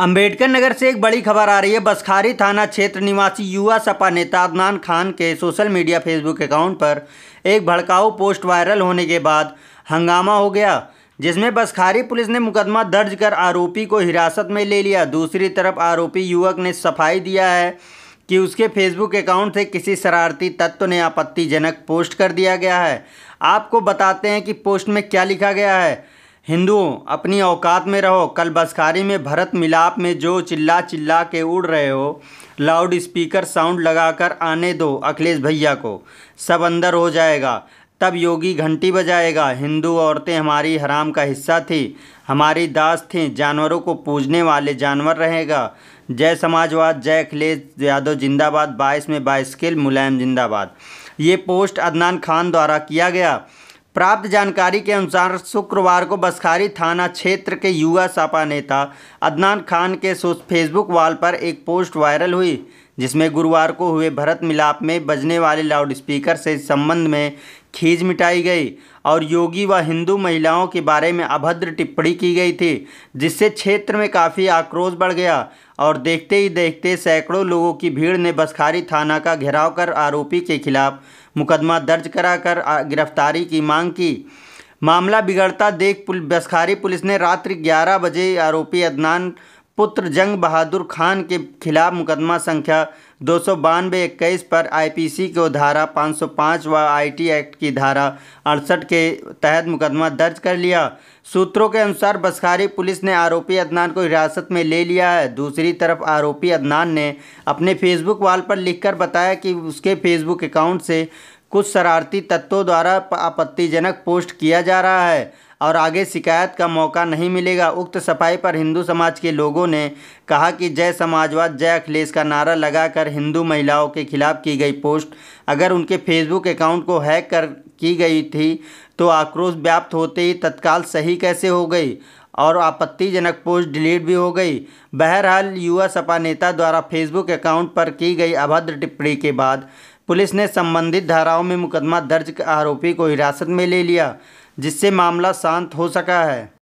अंबेडकर नगर से एक बड़ी खबर आ रही है बसखारी थाना क्षेत्र निवासी युवा सपा नेता अदनान खान के सोशल मीडिया फेसबुक अकाउंट पर एक भड़काऊ पोस्ट वायरल होने के बाद हंगामा हो गया जिसमें बसखारी पुलिस ने मुकदमा दर्ज कर आरोपी को हिरासत में ले लिया दूसरी तरफ आरोपी युवक ने सफाई दिया है कि उसके फेसबुक अकाउंट से किसी शरारती तत्व ने आपत्तिजनक पोस्ट कर दिया गया है आपको बताते हैं कि पोस्ट में क्या लिखा गया है हिंदुओं अपनी औकात में रहो कल बसकारी में भरत मिलाप में जो चिल्ला चिल्ला के उड़ रहे हो लाउड स्पीकर साउंड लगाकर आने दो अखिलेश भैया को सब अंदर हो जाएगा तब योगी घंटी बजाएगा हिंदू औरतें हमारी हराम का हिस्सा थी हमारी दास थी जानवरों को पूजने वाले जानवर रहेगा जय समाजवाद जय अखिलेश यादव जिंदाबाद बाईस में बाईस किल मुलायम जिंदाबाद ये पोस्ट अदनान खान द्वारा किया गया प्राप्त जानकारी के अनुसार शुक्रवार को बसखारी थाना क्षेत्र के युवा सपा नेता अदनान खान के फेसबुक वाल पर एक पोस्ट वायरल हुई जिसमें गुरुवार को हुए भरत मिलाप में बजने वाले लाउडस्पीकर से इस संबंध में खींच मिटाई गई और योगी व हिंदू महिलाओं के बारे में अभद्र टिप्पणी की गई थी जिससे क्षेत्र में काफ़ी आक्रोश बढ़ गया और देखते ही देखते सैकड़ों लोगों की भीड़ ने बसखारी थाना का घेराव कर आरोपी के खिलाफ मुकदमा दर्ज कराकर गिरफ्तारी की मांग की मामला बिगड़ता देख पुल, बसखारी पुलिस ने रात्रि 11 बजे आरोपी अदनान पुत्र जंग बहादुर खान के खिलाफ मुकदमा संख्या दो सौ बानवे इक्कीस पर आईपीसी को धारा 505 व आईटी एक्ट की धारा अड़सठ के तहत मुकदमा दर्ज कर लिया सूत्रों के अनुसार बसखारी पुलिस ने आरोपी अदनान को हिरासत में ले लिया है दूसरी तरफ आरोपी अदनान ने अपने फेसबुक वाल पर लिखकर बताया कि उसके फेसबुक अकाउंट से कुछ शरारती तत्वों द्वारा आपत्तिजनक पोस्ट किया जा रहा है और आगे शिकायत का मौका नहीं मिलेगा उक्त सफाई पर हिंदू समाज के लोगों ने कहा कि जय समाजवाद जय अखिलेश का नारा लगाकर हिंदू महिलाओं के खिलाफ की गई पोस्ट अगर उनके फेसबुक अकाउंट को हैक कर की गई थी तो आक्रोश व्याप्त होते ही तत्काल सही कैसे हो गई और आपत्तिजनक पोस्ट डिलीट भी हो गई बहरहाल युवा सपा नेता द्वारा फेसबुक अकाउंट पर की गई अभद्र टिप्पणी के बाद पुलिस ने संबंधित धाराओं में मुकदमा दर्ज आरोपी को हिरासत में ले लिया जिससे मामला शांत हो सका है